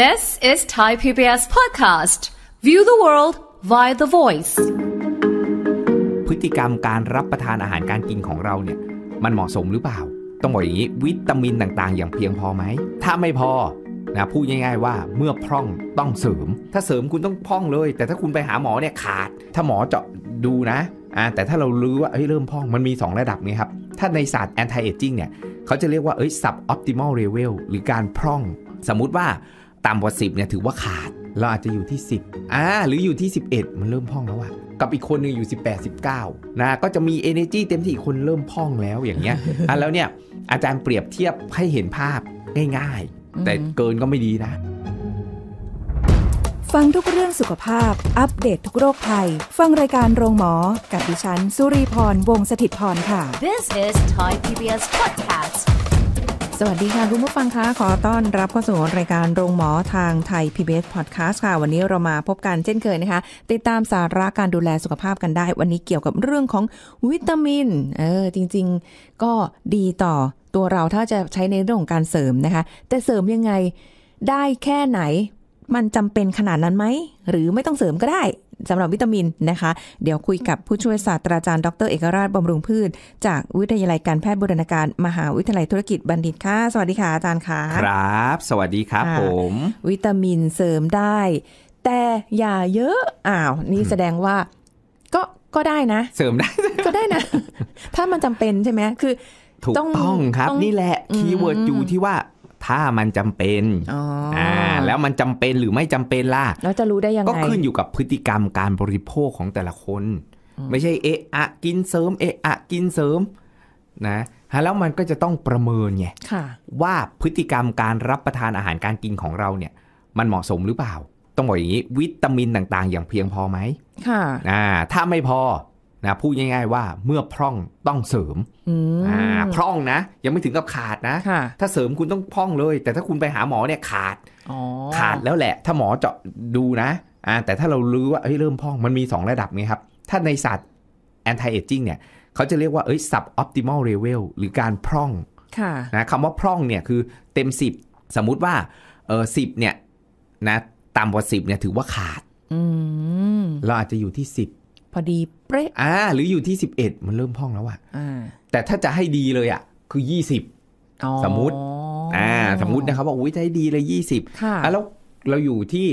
This is Thai PBS podcast. View the world via the voice. พฤติกรรมการรับประทานอาหารการกินของเราเนี่ยมันเหมาะสมหรือเปล่า ต้องบอกอย่างนี้วิตามินต่าง ๆ อย่างเพียงพอไหม ถ้าไม่พอนะพูดง่าย ๆ ว่าเมื่อพร่องต้องเสริม ถ้าเสริมคุณต้องพร่องเลย แต่ถ้าคุณไปหาหมอเนี่ยขาด ถ้าหมอเจาะดูนะอ่าแต่ถ้าเรารู้ว่าเฮ้ย เริ่มพร่องมันมี 2 ระดับไงครับถ้าในศาสตร์ anti aging เนี่ยเขาจะเรียกว่าเอ้ย sub optimal level หรือการพร่อง สมมุติว่าต่ำกว่า 10เนี่ยถือว่าขาด เราอาจจะอยู่ที่ 10 อ่า หรืออยู่ที่ 11 มันเริ่มพองแล้วอะกับอีกคนนึงอยู่ 18 19นะ ก็จะมี energy เต็มที่คนเริ่มพองแล้วอย่างเงี้ยอ่ะแล้วเนี่ย อาจารย์เปรียบเทียบให้เห็นภาพง่ายๆ แต่เกินก็ไม่ดีนะ ฟังทุกเรื่องสุขภาพ อัปเดตททุกโรคภัยฟังรายการโรงหมอ กับดิฉัน สุรีพร วงศิตพรค่ะ This is Thai PBS Podcast สวัสดีค่ะคุณผู้ฟังคะขอต้อนรับเข้าสู่รายการโรงหมอทางไทย PBS Podcast ค่ะวันนี้เรามาพบกันเช่นเคยนะคะ ติดตามสาระการดูแลสุขภาพกันได้ วันนี้เกี่ยวกับเรื่องของวิตามินเออจริงๆก็ดีต่อตัวเราถ้าจะใช้ในเรื่องของการเสริมนะคะ แต่เสริมยังไงได้แค่ไหน มันจำเป็นขนาดนั้นไหม หรือไม่ต้องเสริมก็ได้สำหรับวิตามิน นะคะ เดี๋ยวคุยกับผู้ช่วยศาสตราจารย์ดร เอกราชบำรุงพืชจากวิทยาลัยการแพทย์บูรณาการมหาวิทยาลัยธุรกิจบัณฑิตค่ะ สวัสดีค่ะอาจารย์ค่ะครับ สวัสดีครับ ผม วิตามินเสริมได้ แต่อย่าเยอะอ้าวนี่แสดงว่าก็ก็ได้นะ เสริมได้ก็ได้นะ ถ้ามันจำเป็นใช่ไหมคือถูกต้องครับนี่แหละคีย์เวิร์ดอยู่ที่ว่าถ้ามันจำเป็นอ่าแล้วมันจำเป็นหรือไม่จำเป็นล่ะแล้วจะรู้ได้ยังไง ก็ขึ้นอยู่กับพฤติกรรมการบริโภคของแต่ละคน ไม่ใช่เอะอะ กินเสริม เอะอะกินเสริมนะฮะแล้วมันก็จะต้องประเมินไงว่าพฤติกรรมการรับประทานอาหารการกินของเราเนี่ย มันเหมาะสมหรือเปล่า ต้องบอกอย่างนี้ วิตามินต่างๆ อย่างเพียงพอไหมค่ะอ่าถ้าไม่พอนะพูดง่ายๆว่าเมื่อพร่องต้องเสริมอ่าพร่องนะ ยังไม่ถึงกับขาดนะ ถ้าเสริมคุณต้องพร่องเลย แต่ถ้าคุณไปหาหมอเนี่ยขาด ขาดแล้วแหละ ถ้าหมอเจาะดูนะอ่าแต่ถ้าเรารู้ว่าเฮ้ยเริ่มพร่องมันมี 2 ระดับไงครับ ถ้าในสัตว์ตี้เอจิ้งเนี่ย เขาจะเรียกว่าเอ้ยสับออพติมอลเรเวลหรือการพร่องนะคำว่าพร่องเนี่ยคือเต็ม 10 สมมุติว่าเออสิบเนี่ยนะต่ำกว่าสิบเนี่ยถือว่าขาดเราอาจจะอยู่ที่สิบพอดีเป๊ะอ่าหรืออยู่ที่สิบเอ็ดมันเริ่มพองแล้วอะอ่แต่ถ้าจะให้ดีเลยอะคือยี่สิบสมมติอ่าสมมตินะครับว่าอุ้ยจะให้ดีเลยยี่สิบอ่ะแล้วเราอยู่ที่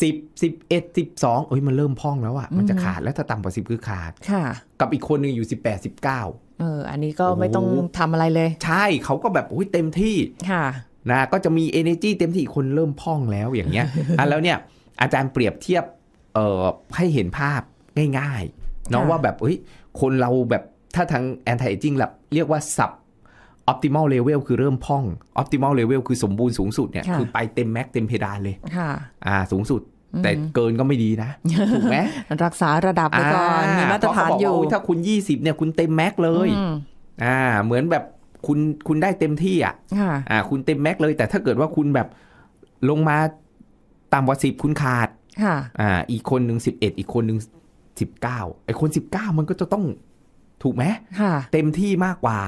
สิบสิบเอ็ดสิบสองเอ้ยมันเริ่มพองแล้วอะมันจะขาดแล้วถ้าต่ำกว่าสิบคือขาดค่ะ กับอีกคนหนึ่งอยู่สิบแปดสิบเก้าเออ อันนี้ก็ไม่ต้องทำอะไรเลย ใช่เขาก็แบบอุ้ยเต็มที่ค่ะนะก็จะมี energy เต็มที่คนเริ่มพองแล้วอย่างเงี้ยอ่ะแล้วเนี่ยอาจารย์เปรียบเทียบเอ่อให้เห็นภาพง่ายๆเนาะว่าแบบเฮ้ย คนเราแบบ ถ้าทางแอนตี้เอจิ้งแบบเรียกว่าสับออพติมอลเลเวลคือเริ่มพ่องออพติมอลเลเวลคือสมบูรณ์สูงสุดเนี่ย คือไปเต็มแม็กเต็มเพดานเลย ค่ะ อ่า สูงสุด แต่เกินก็ไม่ดีนะ ถูกไหมรักษาระดับไปก่อนมีมาตรฐานอยู่ ถ้าคุณ 20เนี่ยคุณเต็มแม็กเลย อ่า เหมือนแบบคุณคุณได้เต็มที่อ่ะอ่า คุณเต็มแม็กเลย แต่ถ้าเกิดว่าคุณแบบลงมาต่ำกว่าสิบคุณขาดอ่า อีกคนหนึ่งสิบเอ็ดอีกคนหนึ่งสิบเก้าไอ้คนสิบเก้ามันก็จะต้องถูกไหมเต็มที่มากกว่า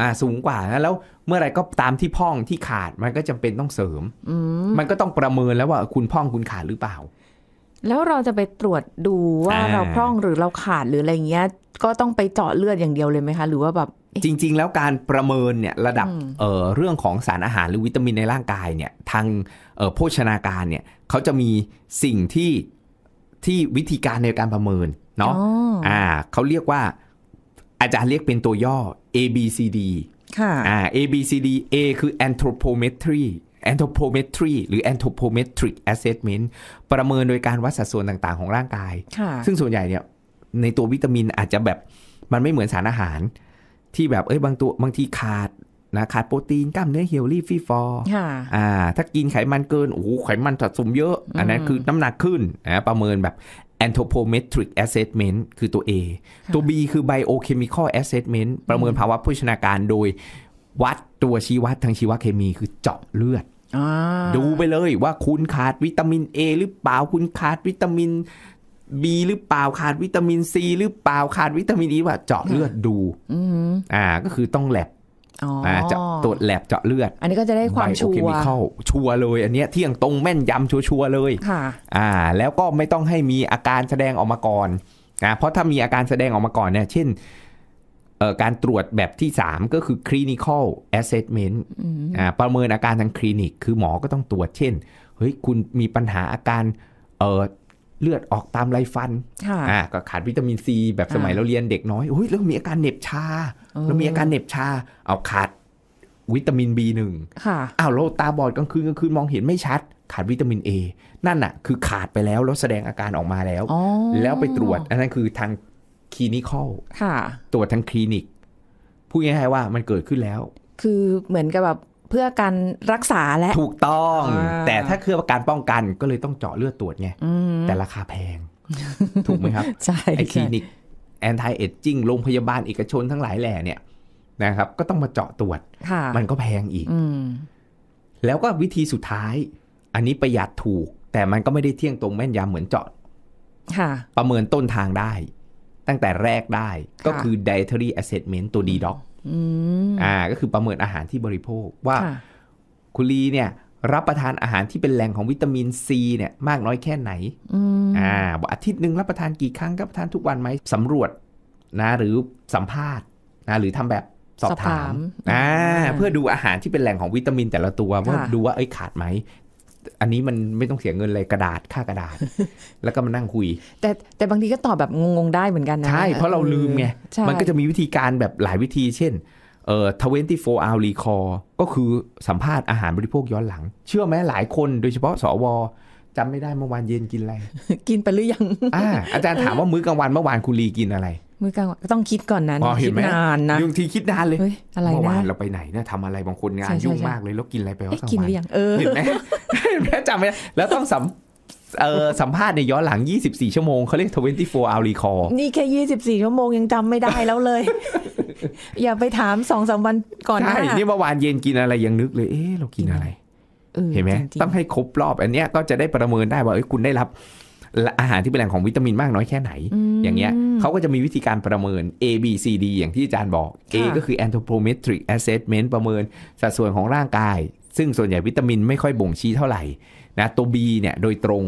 อ่า สูงกว่านะแล้วเมื่อไรก็ตามที่พ่องที่ขาดมันก็จำเป็นต้องเสริมมมันก็ต้องประเมินแล้วว่าคุณพ่องคุณขาดหรือเปล่า แล้วเราจะไปตรวจดูว่าเราพร่องหรือเราขาดหรืออะไรเงี้ย ก็ต้องไปเจาะเลือดอย่างเดียวเลยไหมคะ หรือว่าแบบ จริง ๆ แล้วการประเมินเนี่ยระดับ เออเรื่องของสารอาหารหรือวิตามินในร่างกายเนี่ย ทางออโภชนาการเนี่ย เขาจะมีสิ่งที่ที่วิธีการในการประเมินเนาะ อ่าเขาเรียกว่าอาจารย์เรียกเป็นตัวย่อ A B C D ค่ะ อ่า A B C D A คือ anthropometry anthropometry หรือ anthropometric assessment ประเมินโดยการวัดสัดส่วนต่างๆของร่างกาย ซึ่งส่วนใหญ่เนี่ยในตัววิตามินอาจจะแบบมันไม่เหมือนสารอาหาร ที่แบบเอ้ยบางตัวบางทีขาดนะขาดโปรตีนกล้ามเนื้อเฮลลี่ฟีฟอร์ ถ้ากินไขมันเกินโอ้โหไขมันสะสมเยอะ อันนั้นคือน้ำหนักขึ้นนะประเมินแบบ anthropometric assessment คือตัว A ตัว B คือ biochemical assessment ประเมินภาวะโภชนาการโดยวัดตัวชีวัดทางชีวเคมีคือเจาะเลือด ดูไปเลยว่าคุณขาดวิตามิน A หรือเปล่า คุณขาดวิตามิน B หรือเปล่า ขาดวิตามิน C หรือเปล่า ขาดวิตามินีว่าเจาะเลือดดูอ่าก็คือต้องแลบจะตรวจแลบเจาะเลือด อันนี้ก็จะได้ความชัวร์ชัวร์เลย อันนี้เที่ยงตรงแม่นยำชัวร์เลย ค่ะอ่าแล้วก็ไม่ต้องให้มีอาการแสดงออกมาก่อนนะเพราะถ้ามีอาการแสดงออกมาก่อนเนี่ยเช่น การตรวจแบบที่ 3 ก็คือ clinical assessment ประเมินอาการทางคลินิกคือหมอก็ต้องตรวจเช่นเฮ้ยคุณมีปัญหาอาการเลือดออกตามไรฟันอ่าก็ขาดวิตามินซีแบบสมัยเราเรียนเด็กน้อยอุ้ยแล้วมีอาการเหน็บชา แล้วมีอาการเหน็บชา เอาขาดวิตามิน B1 ค่ะอ้าวเราตาบอดกลางคืนกลางคืนมองเห็นไม่ชัด ขาดวิตามิน A นั่นน่ะ คือขาดไปแล้วแล้วแสดงอาการออกมาแล้ว แล้วไปตรวจ อันนั้นคือทางคลินิคอลตรวจทางคลินิก พูดง่ายๆว่ามันเกิดขึ้นแล้ว คือเหมือนกับแบบพื่อการรักษาและถูกต้อง แต่ถ้าเคื่อการป้องกันก็เลยต้องเจาะเลือดตรวจไง แต่ราคาแพง ถูกไหมครับใช่ไอคลินิกแอนตี้เอจจิ้งโรงพยาบาลเอกชนทั้งหลายแหล่เนี่ยนะครับ ก็ต้องมาเจาะตรวจ มันก็แพงอีก แล้วก็วิธีสุดท้าย อันนี้ประหยัดถูก แต่มันก็ไม่ได้เที่ยงตรงแม่นยำเหมือนเจาะประเมินต้นทางได้ ตั้งแต่แรกได้ก็คือ dietary assessment ตัวดีด็อกอ่าก็คือประเมินอาหารที่บริโภคว่าคุณลีเนี่ยรับประทานอาหารที่เป็นแหล่งของวิตามินซีเนี่ยมากน้อยแค่ไหนอ่าบอกอาทิตย์หนึ่งรับประทานกี่ครั้งรับประทานทุกวันไหมสำรวจนะหรือสัมภาษณ์นะหรือทำแบบสอบถามอ่าเพื่อดูอาหารที่เป็นแหล่งของวิตามินแต่ละตัวว่าดูว่าเอ้ยขาดไหมอันนี้มันไม่ต้องเสียเงินเลยกระดาษค่ากระดาษ แล้วก็มานั่งคุย แต่แต่บางทีก็ตอบแบบงง ๆได้เหมือนกันนะ ใช่ เพราะเราลืมไง มันก็จะมีวิธีการแบบหลายวิธี เช่นเอ่อ twenty four hour recall ก็คือสัมภาษณ์อาหารบริโภคย้อนหลัง เชื่อไหมหลายคนโดยเฉพาะสวจำไม่ได้เมื่อวานเย็นกินอะไร กินไปหรือยังอ่าอาจารย์ถามว่ามื้อกลางวันเมื่อวานคุณลีกินอะไรมือกลางวต้องคิดก่อนนะคิดนานนะยุ่งทีคิดนานเลยอะไรนะเมื่อวานเราไปไหนนะทำอะไรบางคนงานยุ่งมากเลยแล้วกินอะไรไปวะกินหรือยังเออเห็นไหมจำไม่ได้แล้วต้องสัมเออสัมภาษณ์ในย้อนหลัง 24 ชั่วโมงเขาเรียก24 hour recall นี่แค่ 24 ชั่วโมงยังจำไม่ได้แล้วเลย อย่าไปถามสองสามวันก่อนนะใช่นี่เมื่อวานเย็นกินอะไรยังนึกเลยเอ๊ะเรากินอะไรเห็นไหมต้องให้ครบรอบอันเนี้ยก็จะได้ประเมินได้ว่าเอ้ยคุณได้รับอาหารที่เป็นแหล่งของวิตามินมากน้อยแค่ไหน อย่างเงี้ยเขาก็จะมีวิธีการประเมิน A B C D อย่างที่อาจารย์บอก A ก็คือ anthropometric assessment ประเมิน สัดส่วนของร่างกาย ซึ่งส่วนใหญ่วิตามินไม่ค่อยบ่งชี้เท่าไหร่ นะ ตัว B เนี่ย โดยตรง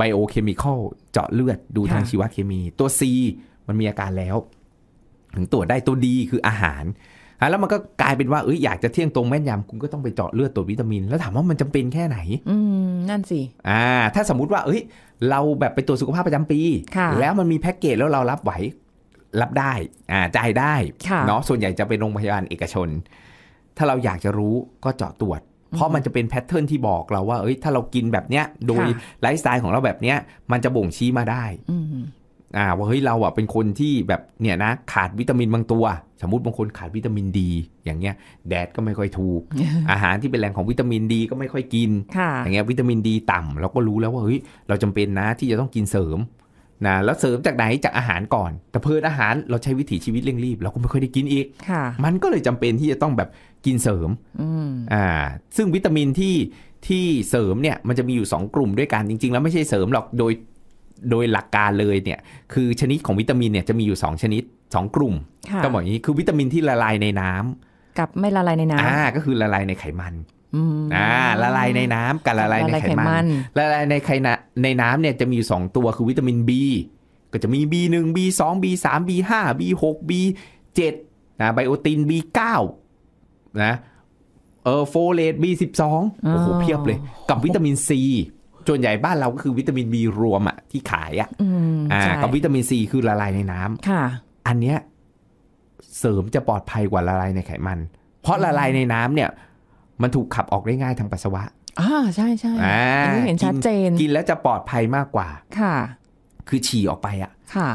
biochemical เจาะเลือดดูทางชีวเคมี ตัว C มันมีอาการแล้ว ถึงตรวจได้ ตัว D คืออาหารอ่ะแล้วมันก็กลายเป็นว่าเอ้ยอยากจะเที่ยงตรงแม่นยำคุณก็ต้องไปเจาะเลือดตรวจวิตามิน แล้วถามว่ามันจำเป็นแค่ไหนอืมนั่นสิอ่า ถ้าสมมุติว่า เอ้ยเราแบบไปตรวจสุขภาพประจำปีแล้วมันมีแพ็กเกจแล้วเรารับไหวรับได้ อ่าจ่ายได้เนาะส่วนใหญ่จะเป็นโรงพยาบาลเอกชน ถ้าเราอยากจะรู้ก็เจาะตรวจ เพราะมันจะเป็นแพทเทิร์นที่บอกเราว่า เอ้ยถ้าเรากินแบบเนี้ยโดย ไลฟ์สไตล์ของเราแบบเนี้ยมันจะบ่งชี้มาได้อ่าว่าเฮ้ยเราอ่ะเป็นคนที่แบบเนี่ยนะขาดวิตามินบางตัวสมมติบางคนขาดวิตามินดี อย่างเงี้ยแดดก็ไม่ค่อยถูกอาหารที่เป็นแหล่งของวิตามินดี ก็ไม่ค่อยกินอย่างเงี้ยวิตามินดีต่ำเราก็รู้แล้วว่าเฮ้ยเราจำเป็นนะที่จะต้องกินเสริมนะแล้วเสริมจากไหนจากอาหารก่อน แต่เพิ่ออาหารเราใช้วิถีชีวิตเร่งรีบ เราก็ไม่ค่อยได้กินอีกมันก็เลยจำเป็นที่จะต้องแบบกินเสริมอ่าซึ่งวิตามินที่ที่เสริมเนี่ยมันจะมีอยู่ 2 กลุ่มด้วยกันจริงๆแล้วไม่ใช่เสริมหรอกโดยโดยหลักการเลยเนี่ย คือชนิดของวิตามินเนี่ยจะมีอยู่ 2 ชนิด 2 กลุ่มก็บอกอย่างนี้คือวิตามินที่ละลายในน้ำกับไม่ละลายในน้ำอ่าก็คือละลายในไขมันอ่าละลายในน้ำ กับละลายในไขมันละลายในไขในน้ำเนี่ยจะมีอยู่ 2 ตัวคือวิตามิน B ก็จะมี B1 B2 B3 B5 B6 B7 นะไบโอติน B9 นะเออโฟเลต B12 โอ้โหเพียบเลย กับวิตามิน C ส่วนใหญ่บ้านเราก็คือวิตามินบีรวมอะที่ขายอ่ะกับวิตามินซีคือละลายในน้ำ ค่ะ อันเนี้ยเสริมจะปลอดภัยกว่าละลายในไขมัน เพราะละลายในน้ำเนี่ย มันถูกขับออกได้ง่ายทางปัสสาวะอ่าใช่ใช่อันนี้เห็นชัดเจนกินแล้วจะปลอดภัยมากกว่า ค่ะคือฉี่ออกไปอ่ะ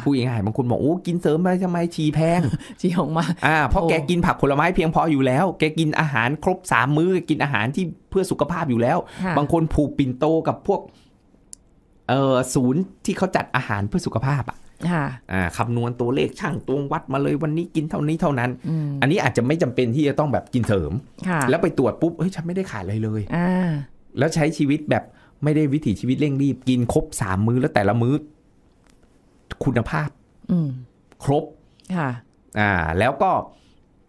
ผู้หญงหายบางคนบอกโอ้กินเสริมไปทำไมฉี่แพง ฉี่ออกมาอ่าเพราะแกกินผักผลไม้เพียงพออยู่แล้ว แกกินอาหารครบสามมื้อกินอาหารที่เพื่อสุขภาพอยู่แล้ว บางคนผูกปิ่นโตกับพวกเออศูนย์ที่เขาจัดอาหารเพื่อสุขภาพ อ่ะ อ่าคำนวณตัวเลขช่างตวงวัดมาเลย วันนี้กินเท่านี้เท่านั้น อันนี้อาจจะไม่จำเป็นที่จะต้องแบบกินเสริมแล้วไปตรวจปุ๊บเฮ้ยฉันไม่ได้ขาดอะไรเลย อ่า แล้วใช้ชีวิตแบบไม่ได้วิถีชีวิตเร่งรีบกินครบสามมื้อแล้วแต่ละมื้อคุณภาพครบ ค่ะ อ่า แล้วก็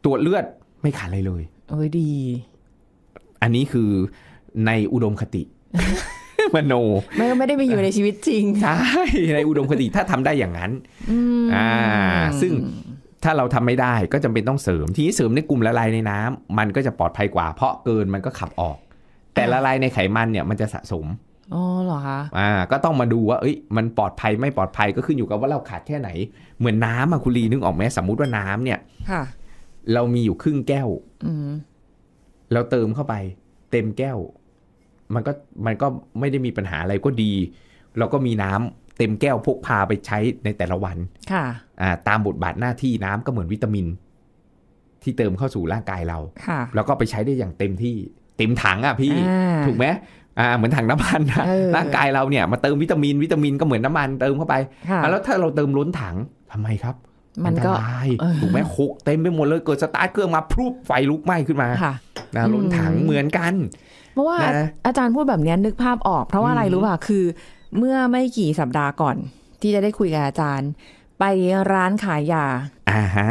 ตรวจเลือดไม่ขาดเลยเลย เอ้ยดี อันนี้คือในอุดมคติมโนไม่ไม่ได้ไปอยู่ในชีวิตจริง ใช่ ในอุดมคติถ้าทำได้อย่างนั้นอ่า ซึ่งถ้าเราทำไม่ได้ก็จำเป็นต้องเสริม ทีนี้เสริมในกลุ่มละลายในน้ำ มันก็จะปลอดภัยกว่า เพราะเกินมันก็ขับออก แต่ละลายในไขมันเนี่ยมันจะสะสมอ๋อเหรอคะอ่า ก็ต้องมาดูว่าเอ้ยมันปลอดภัยไม่ปลอดภัยก็ขึ้นอยู่กับว่าเราขาดแค่ไหน เหมือนน้ำอะคุณลีนึกออกไหมสมมุติว่าน้ำเนี่ย ค่ะ เรามีอยู่ครึ่งแก้ว อืเราเติมเข้าไป เต็มแก้ว มันก็มันก็ไม่ได้มีปัญหาอะไรก็ดี เราก็มีน้ำ เต็มแก้วพกพาไปใช้ในแต่ละวัน ค่ะ อ่า ตามบทบาทหน้าที่น้ำก็เหมือนวิตามิน ที่เติมเข้าสู่ร่างกายเรา ค่ะแล้วก็ไปใช้ได้อย่างเต็มที่เต็มถังอ่ะพี่ถูกไหมอ่าเหมือนถังน้ำมันร่างกายเราเนี่ยมาเติมวิตามินวิตามินก็เหมือนน้ำมัน เติมเข้าไป แล้วถ้าเราเติมล้นถังทำไมครับ มันก็ถูกไหมหกเต็มไปหมดเลยเกิดสตาร์ท เครื่องมาพรุบไฟลุกไหม้ขึ้นมาค่ะล้นถังเหมือนกัน เพราะว่าอาจารย์พูดแบบนี้นึกภาพออก เพราะว่าอะไรรู้ป่ะคือ เมื่อไม่กี่สัปดาห์ก่อน ที่จะได้คุยกับอาจารย์ไปร้านขายยา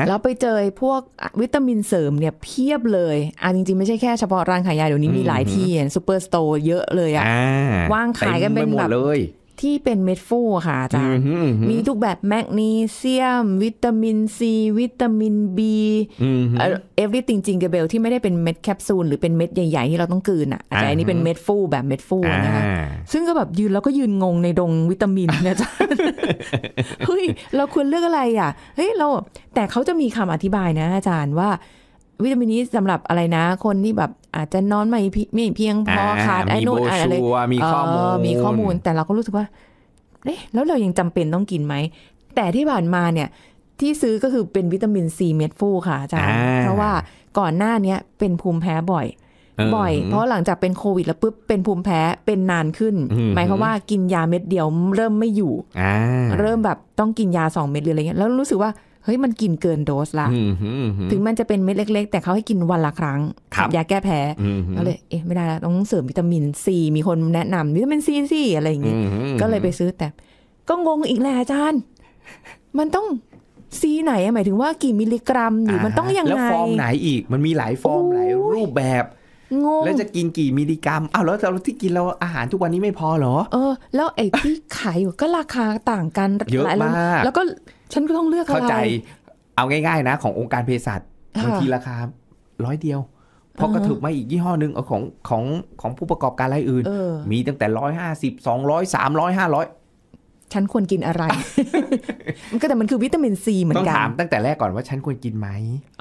แล้วไปเจอพวกวิตามินเสริมเนี่ยเพียบเลยอ่ะจริงๆ ไม่ใช่แค่เฉพาะร้านขายยาเดี๋ยวนี้มีหลายที่ซูเปอร์สโตร์เยอะเลยอ่ะว่างขายกันเป็นแบบเลยที่เป็นเม็ดฟูค่ะอาจารย์มีทุกแบบแมกนีเซียมวิตามินซีวิตามินบีเอฟวิติงจริงเกเบล ที่ไม่ได้เป็นเม็ดแคปซูลหรือเป็นเม็ดใหญ่ๆที่เราต้องกืนอ่ะอาจารย์นี่เป็นเม็ดฟูแบบเม็ดฟูนะคะซึ่งก็แบบยืนแล้วก็ยืนงงในดงวิตามินนะจ๊ะเฮ้ยเราควรเลือกอะไรอ่ะเฮ้ยเราแต่เขาจะมีคำอธิบายนะอาจารย์ว่าวิตามินนี้สำหรับอะไรนะคนที่แบบอาจจะนอนไม่ไม่เพียงพอขาดไอ้นู่นอะไรมีข้อมูลมีข้อมูลแต่เราก็รู้สึกว่าเอ๊ะแล้วเรายังจำเป็นต้องกินไหมแต่ที่ผ่านมาเนี่ย ที่ซื้อก็คือเป็นวิตามินซีเม็ดฟูค่ะอาจารย์เพราะว่าก่อนหน้านี้เป็นภูมิแพ้บ่อยบ่อย เพราะหลังจากเป็นโควิดแล้วปุ๊บเป็นภูมิแพ้เป็นนานขึ้นหมายความว่ากินยาเม็ดเดียวเริ่มไม่อยู่เริ่มแบบต้องกินยาสองเม็ดหรืออะไรเงี้ยแล้วรู้สึกว่าเฮ้ยมันกินเกินโดสละถึงมันจะเป็นเม็ดเล็กๆ แต่เขาให้กินวันละครั้ง ยาแก้แพ้ก็เลย เอ๊ะไม่ได้ลวต้องเสริมวิตามินซีมีคนแนะนำวิตามินซีสิอะไรอย่างเงี้ยก็เลยไปซื้อแต่ก็งงอีกแหละอาจารย์มันต้องซีไหนหมายถึงว่ากี่มิลลิกรัมหรือมันต้องยังไงแล้วฟอร์มไหนอีก มันมีหลายฟอร์มหลายรูปแบบงงแล้วจะกินกี่มิลลิกรัมอ้าวแล้วเราที่กินเราอาหารทุกวันนี้ไม่พอเหรอ เออแล้วไอ้ที่ขายอยู่ก็ราคาต่างกันเยอะมากแล้วก็ฉันก็ต้องเลือกเข้าใจ เอาง่าย ๆนะ ขององค์การเภสัชบางทีราคาร้อยเดียวพอกระถึกมาอีกยี่ห้อหนึ่งของของของผู้ประกอบการรายอื่น มีตั้งแต่ร้อยห้าสิบสองร้อยสามร้อยห้าร้อยฉันควรกินอะไร มันก็แต่มันคือวิตามินซีเหมือนกันต้องถามตั้งแต่แรกก่อนว่า ฉันควรกินไหม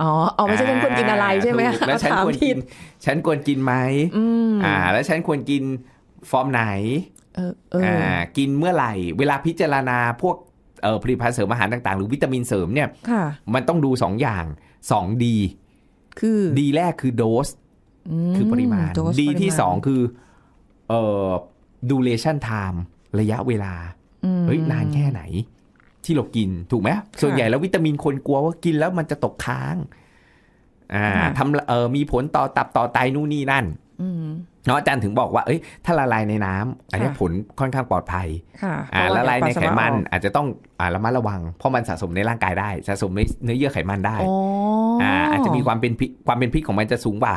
อ๋ออาไม่ใช่ฉันควรกินอะไรใช่ไหมแล้วฉันควรกินฉันควรกินไหมอ่าแล้วฉันควรกินฟอร์มไหนอ่ากินเมื่อไหร่เวลาพิจารณาพวกเออผลิตภัณฑ์เสริมอาหารต่าง ๆ หรือวิตามินเสริมเนี่ยค่ะมันต้องดูสองอย่างสองดีคือดีแรกคือโดสคือปริมาณดีที่สองคือเออดูเลชั่นไทม์ระยะเวลาเฮ้ยนานแค่ไหน ที่เรากินถูกไหมส่วนใหญ่แล้ววิตามินคนกลัวว่ากินแล้วมันจะตกค้าง อ่าทำเออมีผลต่อตับต่อไตนู่นนี่นั่นเนาะอาจารย์ถึงบอกว่าเอ้ยถ้าละลายในน้ำอันนี้ผลค่อนข้างปลอดภัยอ่า ละลายในไขมัน อาจจะต้องอ่าระมัดระวังเพราะมันสะสมในร่างกายได้ สะสมในเนื้อเยื่อไขมันได้อ๋าอาจจะมีความเป็นพิความเป็นพิษของมันจะสูงกว่า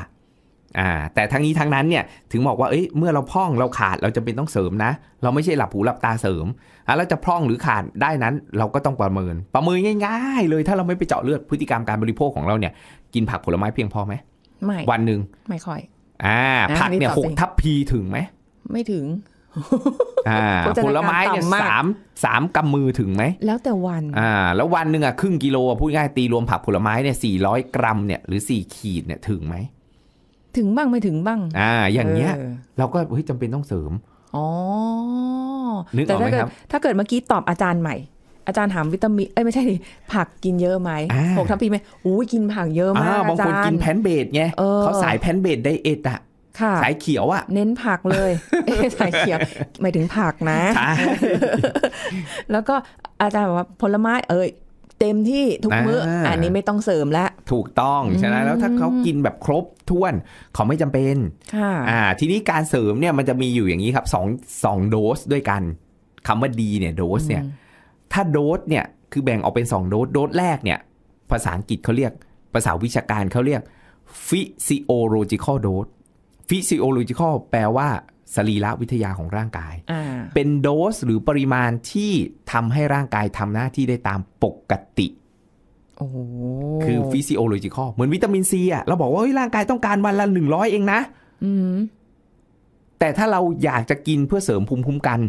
อ่าแต่ทั้งนี้ทั้งนั้นเนี่ย ถึงบอกว่าเอ้ยเมื่อเราพ่องเราขาดเราจะเป็นต้องเสริมนะ เราไม่ใช่หลับหูหลับตาเสริมอ่ะเราจะพ่องหรือขาดได้นั้นเราก็ต้องประเมินประเมินง่าย ๆ เลยถ้าเราไม่ไปเจาะเลือดพฤติกรรมการบริโภคของเราเนี่ย กินผักผลไม้เพียงพอไหมไม่วันหนึ่งไม่ค่อยอ่าผักเนี่ยหกทัพพีถึงไหมไม่ถึงอ่าผลไม้เนี่ยสามสามกำมือถึงไหม แล้วแต่วันอ่า แล้ววันหนึ่งอ่ะครึ่งกิโลพูดง่ายตีรวมผักผลไม้เนี่ยสี่ร้อยกรัมเนี่ยหรือสี่ขีดเนี่ยถึงไหมถึงบ้างไม่ถึงบ้าง อ่า อย่างเงี้ย เราก็เฮ้ยจำเป็นต้องเสริม อ๋อ แต่ถ้าเกิดถ้าเกิดเมื่อกี้ตอบอาจารย์ใหม่ อาจารย์ถามวิตามิน เอ้ยไม่ใช่ดิผักกินเยอะไหม หกทับปีไหมอู้กินผักเยอะมากบางคนกินแพนเบดไงเขาสายแพนเบดไดเอทอะสายเขียวอะเน้นผักเลยสายเขียวหมายถึงผักนะแล้วก็อาจารย์บอกว่าผลไม้เอ้ยเต็มที่ ทุกมื้ออันนี้ไม่ต้องเสริมแล้วถูกต้องใช่ไหมแล้วถ้าเขากินแบบครบถ้วนเขาไม่จำเป็นค่ะอ่าทีนี้การเสริมเนี่ยมันจะมีอยู่อย่างนี้ครับสองสองโดสด้วยกัน คำว่าดีเนี่ยโดสเนี่ยถ้าโดสเนี่ยคือแบ่งออกเป็นสองโดส โดสแรกเนี่ย ภาษาอังกฤษเขาเรียกภาษาวิชาการเขาเรียก physiological dose physiological แปลว่าสรีระวิทยาของร่างกายเป็นโดสหรือปริมาณที่ทำให้ร่างกายทำหน้าที่ได้ตามปกติคือฟิสิโอโลจิคอลเหมือนวิตามินซีอ่ะเราบอกว่าร่างกายต้องการวันละหนึ่งร้อยเองนะแต่ถ้าเราอยากจะกินเพื่อเสริมภูมิคุ้มกัน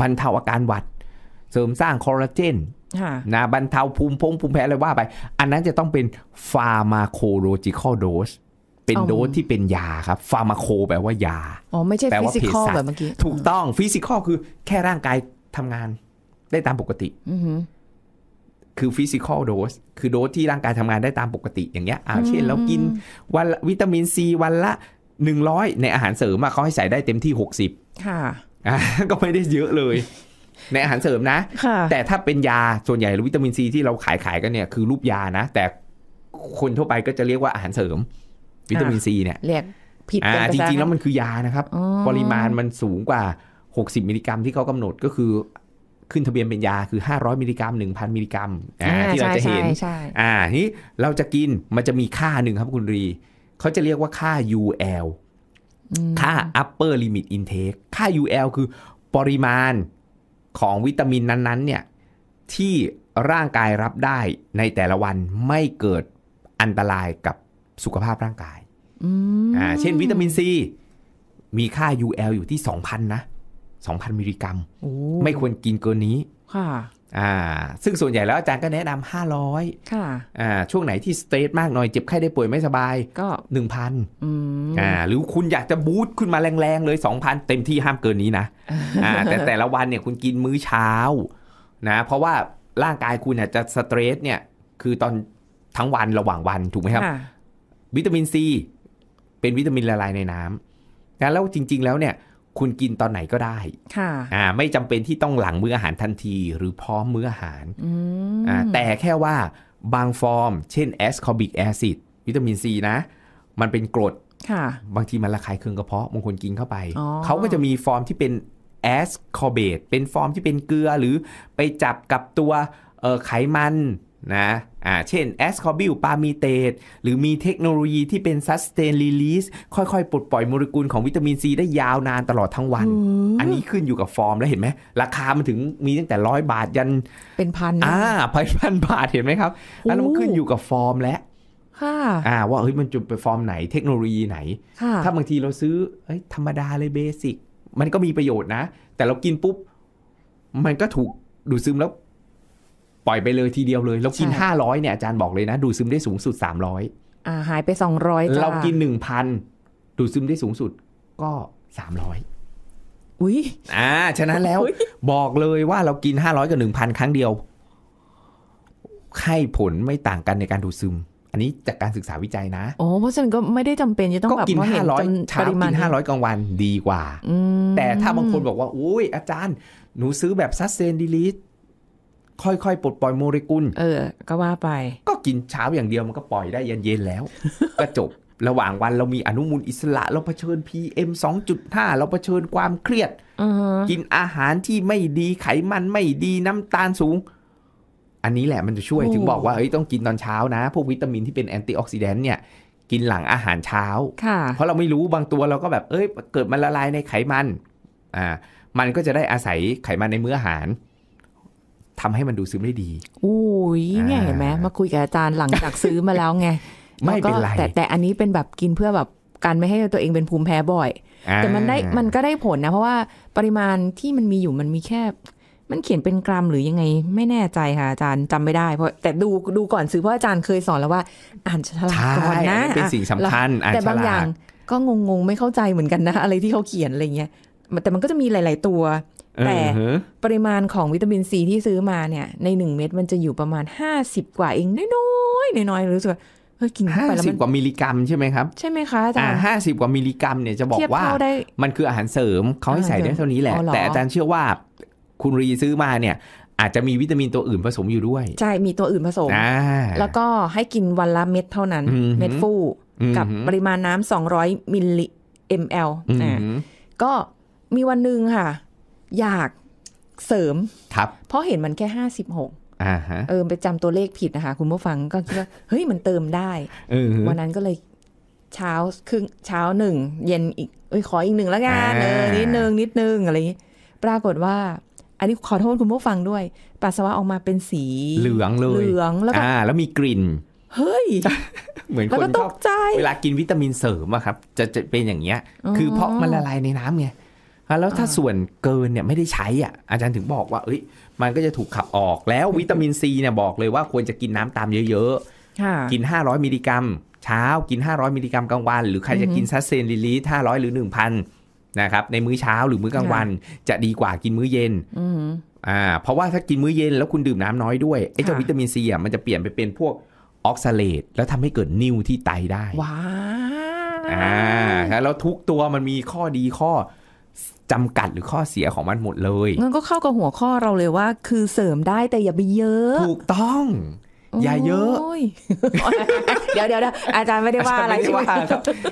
บรรเทาอาการหวัด เสริมสร้างคอลลาเจนนะบรรเทาภูมิพงภูมิแพ้อะไรว่าไป อันนั้นจะต้องเป็นฟาร์มาโคโลจิคอลโดสเป็นโดสที่เป็นยาครับ ฟาร์มาโคแปลว่ายา อ๋อ ไม่ใช่ฟิสิกอลแบบเมื่อกี้ ถูกต้องฟิสิกอลคือแค่ร่างกายทำงานได้ตามปกติคือฟิสิกอลโดสคือโดสที่ร่างกายทำงานได้ตามปกติอย่างเงี้ยอ่าเช่น เรากินวันวิตามินซีวันละหนึ่งร้อยในอาหารเสริมเขาให้ใส่ได้เต็มที่หกสิบค่ะ ก็ไม่ได้เยอะเลย ในอาหารเสริมนะ แต่ถ้าเป็นยาส่วนใหญ่วิตามินซีที่เราขายขายกันเนี่ยคือรูปยานะ แต่คนทั่วไปก็จะเรียกว่าอาหารเสริมวิตามินซีเนี่ยเรียกผิดจริงๆ แล้วมันคือยานะครับ ปริมาณมันสูงกว่า 60 มิลลิกรัมที่เขากำหนดก็คือ ขึ้นทะเบียนเป็นยาคือ 500 มิลลิกรัม 1,000 มิลลิกรัม ที่เราจะเห็นอ่านี้เราจะกินมันจะมีค่าหนึ่งครับคุณรี เขาจะเรียกว่าค่า UL ค่า upper limit intake ค่า UL คือปริมาณของวิตามินนั้นๆ เนี่ย ที่ร่างกายรับได้ในแต่ละวันไม่เกิดอันตรายกับสุขภาพร่างกายอ่าเช่นวิตามินซีมีค่า UL อยู่ที่ 2,000 นะ 2,000 มิลลิกรัมไม่ควรกินเกินนี้ค่ะอ่าซึ่งส่วนใหญ่แล้วอาจารย์ก็แนะนำห้าร้อยค่ะอ่าช่วงไหนที่สเตรทมากหน่อย เจ็บไข้ได้ป่วยไม่สบาย ก็หนึ่งพันอ่าหรือคุณอยากจะบูตขึ้นมาแรงๆเลยสองพันเต็มที่ห้ามเกินนี้นะอ่าแต่แต่ละวันเนี่ยคุณกินมื้อเช้านะเพราะว่าร่างกายคุณเนี่ยจะสเตรทเนี่ยคือตอนทั้งวันระหว่างวันถูกไหมครับวิตามินซีเป็นวิตามินละลายในน้ำนะแล้วจริง ๆแล้วเนี่ยคุณกินตอนไหนก็ได้ค่ะอ่าไม่จำเป็นที่ต้องหลังมื้ออาหารทันที หรือพร้อมมื้ออาหารอ่าแต่แค่ว่าบางฟอร์มเช่นแอสคอบิกแอซิดวิตามินซีนะ มันเป็นกรดค่ะ บางทีมันระคายเคืองกระเพาะบางคนกินเข้าไป เขาก็จะมีฟอร์มที่เป็นแอสคอเบตเป็นฟอร์มที่เป็นเกลือหรือไปจับกับตัวไขมันนะอ่าเช่นแอสคอบิลปามีเต t หรือมีเทคโนโลยีที่เป็นซัสเตนรีลีสค่อยๆปลดปล่อยโมเลกุลของวิตามินซีได้ยาวนานตลอดทั้งวัน อันนี้ขึ้นอยู่กับฟอร์มแล้วเห็นไหม ราคามันถึงมีตั้งแต่ร้อยบาทยันเป็นพันอ่าพันพันบาทเห็นไหมครับ อันนั้นมันขึ้นอยู่กับฟอร์มแล้วค่ะอ่าว่าเฮ้ยมันจะไปฟอร์มไหน เทคโนโลยีไหน ถ้าบางทีเราซื้ออธรรมดาเลยเบสิก มันก็มีประโยชน์นะ แต่เรากินปุ๊บ มันก็ถูกดูดซึมแล้วปล่อยไปเลยทีเดียวเลย แล้วกิน 500เนี่ยอาจารย์บอกเลยนะ ดูดซึมได้สูงสุด 300 อ่า หายไป200จ้าเรากิน1,000ดูดซึมได้สูงสุด ก็300อุ้ยอ่า ฉะนั้นแล้ว บอกเลยว่าเรากิน500กับ1,000 ครั้งเดียว ให้ผลไม่ต่างกันในการดูดซึม อันนี้จากการศึกษาวิจัยนะ โอ้เพราะฉะนั้นก็ไม่ได้จำเป็นจะต้องแบบกินห้าร้อยเช้ากินห้าร้อยกลางวันดีกว่าแต่ถ้าบางคนบอกว่าอุ้ยอาจารย์หนูซื้อแบบซัสเซนดิลิทค่อยๆ ปลดปล่อยโมเลกุล เออ ก็ว่าไป ก็กินเช้าอย่างเดียวมันก็ปล่อยได้เย็นๆ แล้ว ก็จบ ระหว่างวันเรามีอนุมูลอิสระเราเผชิญ PM 2.5 เราเผชิญความเครียด กินอาหารที่ไม่ดีไขมันไม่ดีน้ำตาลสูง อันนี้แหละมันจะช่วย ถึงบอกว่าเฮ้ยต้องกินตอนเช้านะ พวกวิตามินที่เป็นแอนตี้ออกซิแดนต์เนี่ย กินหลังอาหารเช้าเพราะเราไม่รู้บางตัวเราก็แบบ เอ้ยเกิดมันละลายในไขมัน อ่า มันก็จะได้อาศัยไขมันในมื้ออาหารทำให้มันดูซื้อได้ดีอุ้ยเนี่ยเห็นไหมมาคุยกับอาจารย์หลังจากซื้อมาแล้วไงไม่เป็นไรแต่แต่อันนี้เป็นแบบกินเพื่อแบบการไม่ให้ตัวเองเป็นภูมิแพ้บ่อย แต่มันได้มันก็ได้ผลนะ เพราะว่าปริมาณที่มันมีอยู่มันมีแค่มันเขียนเป็นกรัมหรือยังไงไม่แน่ใจค่ะอาจารย์จำไม่ได้เพราะแต่ดูดูก่อนซื้อเพราะอาจารย์เคยสอนแล้วว่าอ่านฉลากก่อนนะเป็นสิ่งสำคัญแต่บางอย่างก็งงๆ ไม่เข้าใจเหมือนกันนะอะไรที่เขาเขียนอะไรเงี้ยแต่มันก็จะมีหลาย ๆ ตัวแต่ปริมาณของวิตามินซีที่ซื้อมาเนี่ยในหนึ่งเม็ดมันจะอยู่ประมาณห้าสิบกว่าเองน้อยๆน้อยๆรู้สึกกินห้าสิบกว่ามิลลิกรัมใช่ไหมครับใช่ไหมคะอาจารย์ห้าสิบกว่ามิลลิกรัมเนี่ยจะบอกว่ามันคืออาหารเสริมเขาให้ใส่ได้เท่านี้แหละแต่อาจารย์เชื่อว่าคุณรีซื้อมาเนี่ย อาจจะมีวิตามินตัวอื่นผสมอยู่ด้วยใช่ มีตัวอื่นผสม แล้วก็ให้กินวันละเม็ดเท่านั้นเม็ดฟูกับปริมาณน้ำสองร้อยมิลลิ m ลก็มีวันหนึ่งค่ะอยากเสริมครับ เพราะเห็นมันแค่ห้าสิบหกเออไปจำตัวเลขผิดนะคะคุณผู้ฟังก็คิดว่า เฮ้ยมันเติมได้วันนั้นก็เลยเช้าครึ่งเช้าหนึ่ง เย็นอีกอขออีกหนึ่งแล้วกันเออนิดนึง นิดนึงอะไรอย่างนี้ปรากฏว่า อันนี้ขอโทษคุณผู้ฟังด้วยปัสสาวะออกมาเป็นสี เหลืองเลยเหลืองแล้วก็แล้วมีกลิ่น เฮ้ย เหมือนคนชอบเวลากินวิตามินเสริมอะครับจะจะเป็นอย่างเงี้ย คือเพราะมันละลายในน้ำไงแล้วถ้าส่วนเกินเนี่ยไม่ได้ใช้อ่ะอาจารย์ถึงบอกว่าเอ้ยมันก็จะถูกขับออกแล้ววิตามินซีเนี่ยบอกเลยว่าควรจะกินน้ำตามเยอะๆกิน 500มิลลิกรัมเช้ากิน 500 มิลลิกรัมกลางวัน หรือใครจะกินซัสเซนลิลิต500 หรือ 1,000 นะครับในมื้อเช้าหรือมื้อกลางวัน จะดีกว่ากินมื้อเย็นอ่าเพราะว่าถ้ากินมื้อเย็น แล้วคุณดื่มน้ำน้อยด้วยไอ้เจ้าวิตามินซีอ่ะมันจะเปลี่ยนไปเป็นพวกออกซาเลตแล้วทำให้เกิดนิ่วที่ไตได้ว้าอ่าแล้วทุกตัวมันมีข้อดีข้อจำกัดหรือข้อเสียของมันหมดเลย งั้นก็เข้ากับหัวข้อเราเลยว่า คือเสริมได้แต่อย่าไปเยอะ ถูกต้อง อย่าเยอะ เดี๋ยวเดี๋ยวอาจารย์ไม่ได้ว่าอะไรใช่ไหม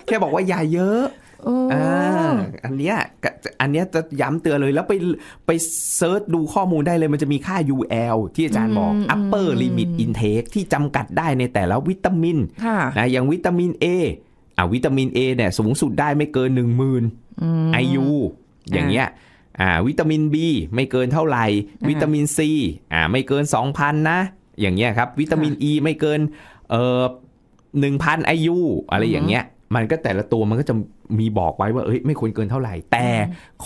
แค่บอกว่าอย่าเยอะ อันเนี้ยอันเนี้ยจะย้ำเตือนเลยแล้วไปไปเซิร์ชดูข้อมูลได้เลยมันจะมีค่า UL ที่อาจารย์บอก upper limit intake ที่จำกัดได้ในแต่ละวิตามินนะอย่างวิตามิน A อ่าวิตามิน A เนี่ยสูงสุดได้ไม่เกิน 1 0,000ไอยูอย่างเงี้ยวิตามิน B ไม่เกินเท่าไหร่ วิตามิน C ไม่เกิน 2,000 นะ อย่างเงี้ยครับ วิตามิน E ไม่เกินเอ่อหนึ่งพันไอยูอะไรอย่างเงี้ย มันก็แต่ละตัวมันก็จะมีบอกไว้ว่าเอ้ยไม่ควรเกินเท่าไหร่ แต่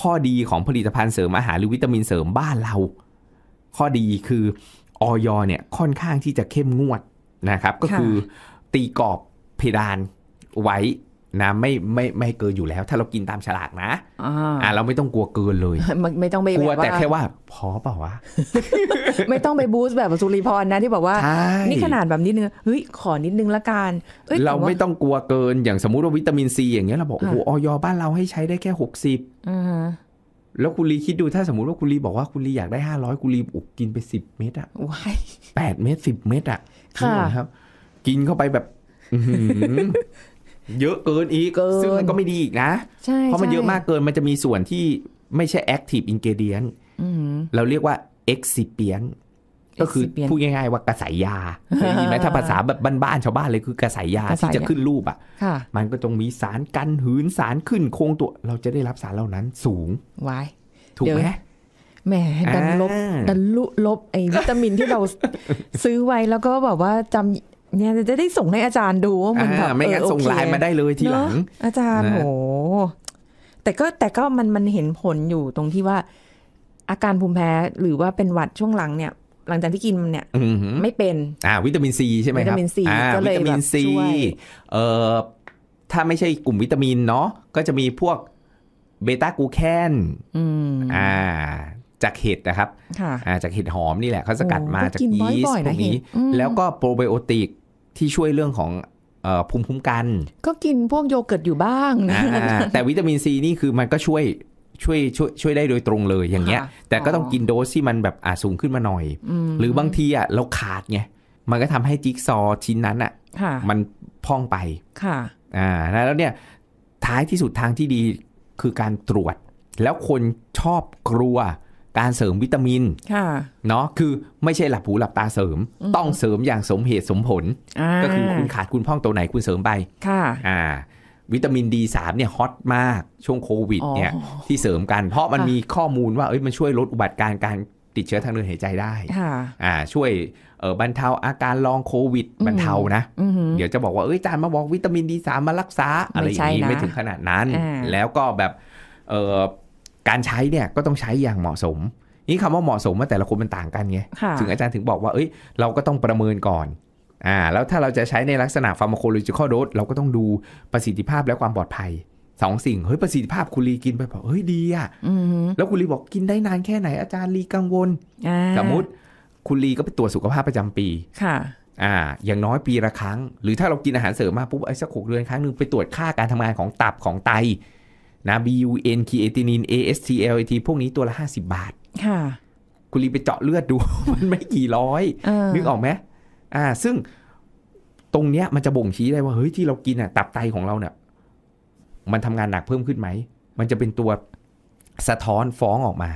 ข้อดีของผลิตภัณฑ์เสริมอาหาร หรือวิตามินเสริมบ้านเรา ข้อดีคือออยเนี่ยค่อนข้างที่จะเข้มงวดนะครับ ก็คือตีกรอบเพดานไว้น้ำไม่ไม่ไม่เกินอยู่แล้ว ถ้าเรากินตามฉลากนะอ่าเราไม่ต้องกลัวเกินเลยไม่ไม่ต้องไปกลัวแต่แค่ว่า พอเปล่าวะไม่ต้องไปบูสต์แบบสุริพรนะที่บอกว่านี่ขนาดแบบนิดนึงเฮ้ยขอนิดนึงละกันเราไม่ต้องกลัวเกินอย่างสมมุติว่าวิตามินซีอย่างเงี้ยเราบอกโอ้ออยบ้านเราให้ใช้ได้แค่หกสิบแล้วคุณลีคิดดู ถ้าสมมติว่าคุณลีบอกว่าคุณลีอยากได้ห้าร้อยคุณลีอุกกินไปสิบเม็ดอะแปดเม็ดสิบเม็ดอะค่ะครับ กินเข้าไปแบบเยอะเกินอีกซึ่งมันก็ไม่ดีอีกนะ เพราะมันเยอะมากเกินมันจะมีส่วนที่ไม่ใช่ active ingredient เราเรียกว่า excipient ก็คือพูดง่ายๆว่ากระสายยาได้ยินไหมถ้าภาษาแบบบ้านๆชาวบ้านเลยคือกระสายยา ที่จะขึ้นรูปอ่ะมันก็ต้องมีสารกันหืนสารขึ้นโครงตัว เราจะได้รับสารเหล่านั้นสูง ไว้ ถูกไหมแหมดันลบดันลุลบไอ้วิตามินที่เราซื้อไว้แล้วก็แบบว่าจำเนี่ยจะได้ส่งให้อาจารย์ดูว่ามันแบบไม่งั้นส่งไลน์มาได้เลยทีหลังอาจารย์โหแต่ก็แต่ก็มันมันเห็นผลอยู่ตรงที่ว่าอาการภูมิแพ้หรือว่าเป็นหวัดช่วงหลังเนี่ย หลังจากที่กินมันเนี่ยไม่เป็น อ่า วิตามินซีใช่ไหมครับวิตามินซีก็เลยแบบช่วยเอ่อถ้าไม่ใช่กลุ่มวิตามินเนาะก็จะมีพวกเบต้ากูแคนอ่า จากเห็ดนะครับจากเห็ดหอมนี่แหละเขาสกัดมาจากยีสต์พวกนี้แล้วก็โปรไบโอติกที่ช่วยเรื่องของภูมิคุ้มกัน ก็กินพวกโยเกิร์ตอยู่บ้างนะแต่วิตามินซีนี่คือมันก็ช่วยช่วยช่วยช่วยได้โดยตรงเลยอย่างเงี้ย แต่ก็ต้องกินโดสที่มันแบบอาสูงขึ้นมาหน่อย หรือบางทีอ่ะเราขาดไงมันก็ทำให้จิ๊กซอชิ้นนั้นอ่ะมันพองไปค่ะอ่าแล้วเนี่ยท้ายที่สุดทางที่ดีคือการตรวจแล้วคนชอบกลัวการเสริมวิตามินเนาะคือไม่ใช่หลับหูหลับตาเสริม ต้องเสริมอย่างสมเหตุสมผล ก็คือคุณขาดคุณพ่องตัวไหนคุณเสริมไปค่ะอ่าวิตามินดามเนี่ยฮอตมากช่วงโควิดเนี่ยที่เสริมกัน เพราะมันมีข้อมูลว่าเอ้ยมันช่วยลดอุบัติการการติดเชื้อทางเดินหายใจได้อ่าช่วยบรรเทาอาการลองโควิด บรรเทานะเดี๋ยวจะบอกว่าเอ้ยจานมาบอกวิตามินดีสามารักษาอะไรอย่างนี้ไม่ถึงขนาดนั้น แล้วก็แบบเออการใช้เนี่ยก็ต้องใช้อย่างเหมาะสม นี่คำว่าเหมาะสมว่าแต่ละคนมันต่างกันไงถึงอาจารย์ถึงบอกว่าเอ้ย เราก็ต้องประเมินก่อน อ่า แล้วถ้าเราจะใช้ในลักษณะฟาร์มโคโลจิคอลโดสเราก็ต้องดูประสิทธิภาพและความปลอดภัยสองสิ่ง เฮ้ย ประสิทธิภาพคุณลีกินไปบอกเฮ้ย ดีอ่ะแล้วคุณลีบอกกินได้นานแค่ไหนอาจารย์ลีกังวล สมมติคุณลีก็ไปตรวจสุขภาพประจำปี ค่ะ อ่า อย่างน้อยปีละครั้ง หรือถ้าเรากินอาหารเสริมมาปุ๊บไอ้สักหกเดือนครั้งหนึ่งไปตรวจค่าการทำงานของตับของไตนะ BUN คีเอตินิน ASTLAT พวกนี้ตัวละ 50 บาท ค่ะคุณลีไปเจาะเลือดดู มันไม่กี่ร้อยนึกออกไหมอ่า ซึ่งตรงเนี้ยมันจะบ่งชี้ได้ว่าเฮ้ยที่เรากินอ่ะตับไตของเราเนี่ย มันทำงานหนักเพิ่มขึ้นไหม มันจะเป็นตัวสะท้อนฟ้องออกมา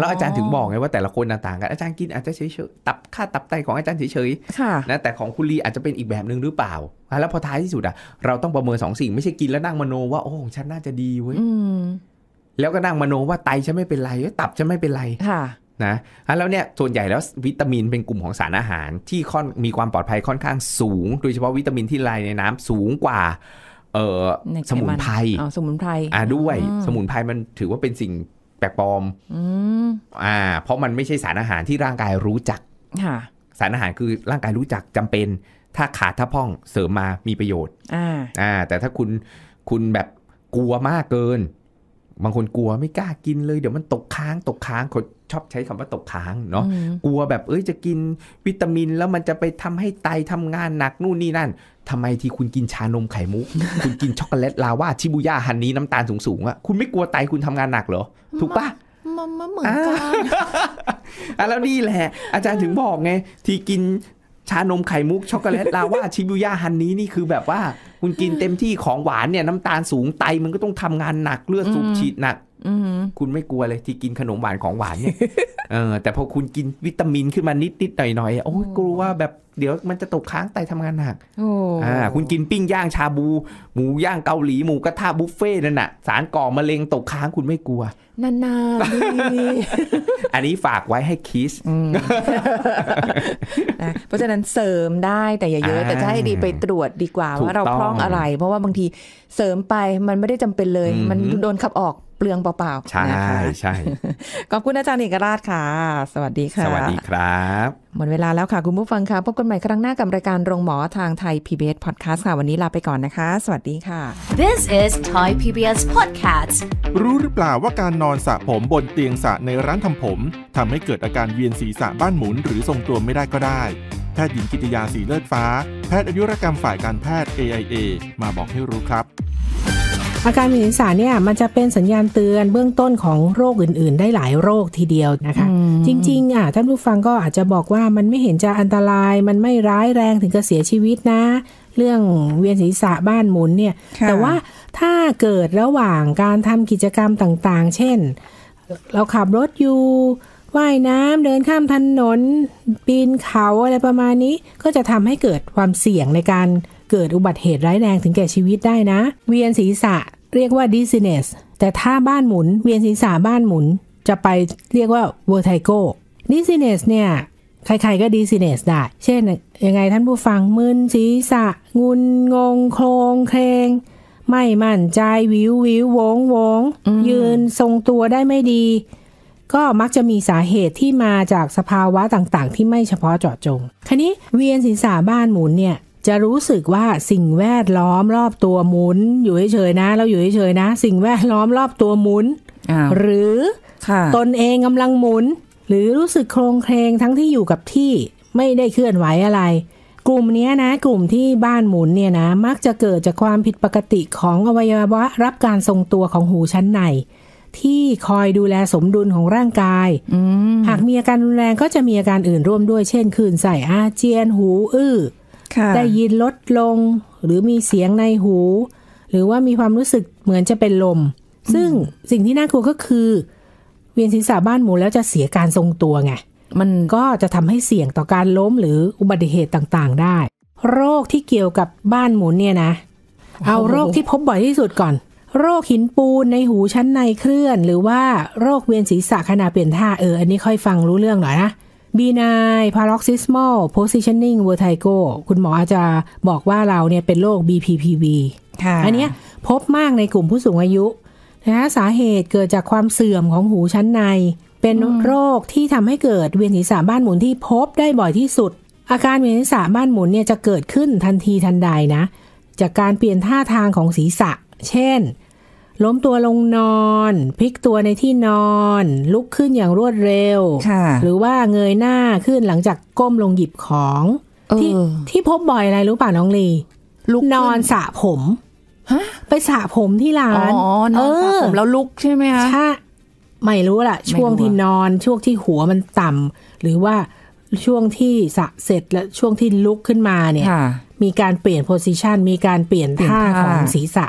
แล้วอาจารย์ถึงบอกไงว่าแต่ละคนต่างกัน อาจารย์กินอาจจะเฉยๆตับค่าตับไตของอาจารย์เฉยๆนะแต่ของคุณลีอาจจะเป็นอีกแบบหนึ่งหรือเปล่าแล้วพอท้ายที่สุดอ่ะเราต้องประเมินสองสิ่ง ไม่ใช่กินแล้วนั่งมโนว่าโอ้ฉันน่าจะดีเว้ยแล้วก็นั่งมโนว่าไตฉันไม่เป็นไรตับฉันไม่เป็นไรค่ะนะแล้วเนี่ยส่วนใหญ่แล้ววิตามินเป็นกลุ่มของสารอาหารที่ค่อนมีความปลอดภัยค่อนข้างสูง โดยเฉพาะวิตามินที่ลายในน้ำสูงกว่า เออสมุนไพรสมุนไพรอ่าด้วย สมุนไพรมันถือว่าเป็นสิ่งแปลกปลอมอ่า เพราะมันไม่ใช่สารอาหารที่ร่างกายรู้จัก ค่ะ สารอาหารคือร่างกายรู้จักจำเป็น ถ้าขาดถ้าพ่องเสริมมามีประโยชน์อ่า แต่ถ้าคุณ คุณแบบกลัวมากเกิน บางคนกลัวไม่กล้ากินเลยเดี๋ยวมันตกค้างตกค้างคนชอบใช้คำว่าตกค้างเนาะ กลัวแบบเอ้ยจะกิน วิตามินแล้วมันจะไปทำให้ไตทำงานหนักนู่นนี่นั่นทำไมที่คุณกินชานมไข่มุก คุณกินช็อกโกแลตลาวาชิบุย่าฮันนี้น้ำตาลสูงๆอะคุณไม่กลัวไตคุณทำงานหนักเหรอถูกปะมันเหมือนกันอ่ะแล้วนี่แหละ อาจารย์ถึงบอกไงที่กินชานมไข่มุกช็อกโกแลตลาวาชิบุย่าฮันนี้นี่คือ แบบว่า คุณกินเต็มที่ของหวานเนี่ย น้ำตาลสูงไตมันก็ต้องทำงานหนักเลือดสูบฉีดหนักคุณไม่กลัวเลยที่กินขนมหวานของหวานเนี่ยเออแต่พอคุณกินวิตามินขึ้นมานิดนิดหน่อยหน่อยโอ้ยกลัวว่าแบบเดี๋ยวมันจะตกค้างไตทำงานหนักอ่าคุณกินปิ้งย่างชาบูหมูย่างเกาหลีหมูกระทะบุฟเฟ่นั่นน่ะสารก่อมะเร็งตกค้างคุณไม่กลัวนานๆอันนี้ฝากไว้ให้คิสเพราะฉะนั้นเสริมได้แต่อย่าเยอะ แต่จะให้ดีไปตรวจดีกว่าว่าเราพร่องอะไร เพราะว่าบางทีเสริมไปมันไม่ได้จำเป็นเลย มันโดนขับออกเปลืองเปล่าๆใช่ใช่ขอบคุณอาจารย์เอกราชค่ะ สวัสดีค่ะ สวัสดีครับ หมดเวลาแล้วค่ะ คุณผู้ฟังค่ะ พบกันใหม่ครั้งหน้ากับรายการโรงหมอทางไทย PBS Podcast ค่ะวันนี้ลาไปก่อนนะคะ สวัสดีค่ะ This is Thai PBS Podcast รู้หรือเปล่าว่าการนอนสระผมบนเตียงสระในร้านทำผมทำให้เกิดอาการเวียนศีรษะบ้านหมุนหรือทรงตัวไม่ได้ก็ได้แพทย์หญิงกิติยาสีเลือดฟ้า แพทย์อายุรกรรมฝ่ายการแพทย์ AIA มาบอกให้รู้ครับอาการมีศีรษะเนี่ยมันจะเป็นสัญญาณเตือนเบื้องต้นของโรคอื่นๆ ได้หลายโรคทีเดียวนะคะ จริงๆอ่ะท่านผู้ฟังก็อาจจะบอกว่ามันไม่เห็นจะอันตรายมันไม่ร้ายแรงถึงกับเสียชีวิตนะ เรื่องเวียนศีรษะบ้านหมุนเนี่ย แต่ว่าถ้าเกิดระหว่างการทำกิจกรรมต่างๆ เช่น เราขับรถอยู่ว่ายน้ำ เดินข้ามถนนปีนเขาอะไรประมาณนี้ก็จะทำให้เกิดความเสี่ยงในการเกิดอุบัติเหตุร้ายแรงถึงแก่ชีวิตได้นะ เวียนศีรษะเรียกว่าดิสเเนสแต่ถ้าบ้านหมุน เวียนศีรษะบ้านหมุนจะไปเรียกว่าเวอร์ไทโกดิ i n เนสเนี่ย ใครๆ ก็ดีซ z เนสได้ เช่นยังไงท่านผู้ฟังมึนศีรษะ งุนงงโครงเครงไม่มั่นใจวิววิววงวง ยืนทรงตัวได้ไม่ดี ก็มักจะมีสาเหตุที่มาจากสภาวะต่างๆ ที่ไม่เฉพาะเจาะจงคนนี้เวียนศีรษะบ้านหมุนเนี่ยจะรู้สึกว่าสิ่งแวดล้อมรอบตัวหมุน อยู่เฉยๆนะ เราอยู่เฉยๆนะ สิ่งแวดล้อมรอบตัวหมุนหรือตนเองกำลังหมุน หรือรู้สึกโครงเครงทั้งที่อยู่กับที่ไม่ได้เคลื่อนไหวอะไร กลุ่มนี้นะ กลุ่มที่บ้านหมุนเนี่ยนะ มักจะเกิดจากความผิดปกติของอวัยวะ รับการทรงตัวของหูชั้นในที่คอยดูแลสมดุลของร่างกายหากมีอาการรุนแรงก็จะมีอาการอื่นร่วมด้วยเช่น คืนใส่อาเจียนหูอื้อได้ยินลดลงหรือมีเสียงในหู หรือว่ามีความรู้สึกเหมือนจะเป็นลม ซึ่งสิ่งที่น่ากลัวก็คือเวียนศีรษะบ้านหมุนแล้วจะเสียการทรงตัวไงมันก็จะทำให้เสี่ยงต่อการล้มหรืออุบัติเหตุต่างๆได้ โรคที่เกี่ยวกับบ้านหมุนเนี่ยนะ เอาโรคที่พบบ่อยที่สุดก่อน โรคหินปูนในหูชั้นในเคลื่อน หรือว่าโรคเวียนศีรษะขณะเปลี่ยนท่าเอออันนี้ค่อยฟังรู้เรื่องหน่อยนะ B9 paroxysmal positioning vertigo คุณหมออาจจะบอกว่าเราเนี่ยเป็นโรค BPPV อันนี้พบมากในกลุ่มผู้สูงอายุนะสาเหตุเกิดจากความเสื่อมของหูชั้นใน เป็นโรคที่ทำให้เกิดเวียนศีรษะบ้านหมุนที่พบได้บ่อยที่สุด อาการเวียนศีรษะบ้านหมุนเนี่ยจะเกิดขึ้นทันทีทันใดนะ จากการเปลี่ยนท่าทางของศีรษะ เช่นล้มตัวลงนอนพลิกตัวในที่นอน ลุกขึ้นอย่างรวดเร็วหรือว่าเงยหน้าขึ้นหลังจากก้มลงหยิบของออที่ที่พบบ่อยอะไรรู้ป่ะน้องลีลุกนอนสระผมไปสระผมที่ร้านอ๋อนอนสระผมแล้วลุกใช่ไหมคะใช่ไม่รู้ล่ะช่วงที่นอนช่วงที่หัวมันต่ำ หรือว่าช่วงที่สระเสร็จและช่วงที่ลุกขึ้นมาเนี่ยมีการเปลี่ยนโพสิชันมีการเปลี่ยนท่าของศีรษะ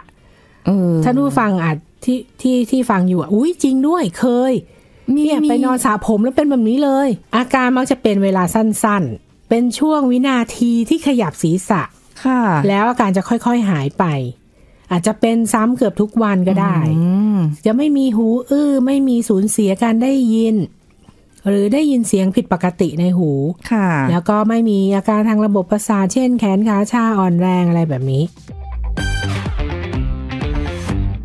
ท่านผู้ฟังอาจที่ที่ที่ฟังอยู่อ่ะอุ้ยจริงด้วยเคย เนี่ยไปนอนสาผมแล้วเป็นแบบนี้เลย อาการมักจะเป็นเวลาสั้น ๆ เป็นช่วงวินาทีที่ขยับศีรษะค่ะ แล้วอาการจะค่อยๆหายไป อาจจะเป็นซ้ำเกือบทุกวันก็ได้จะไม่มีหูอื้อ ไม่มีสูญเสียการได้ยิน หรือได้ยินเสียงผิดปกติในหู ค่ะ แล้วก็ไม่มีอาการทางระบบประสาทเช่น แขนขาชาอ่อนแรงอะไรแบบนี้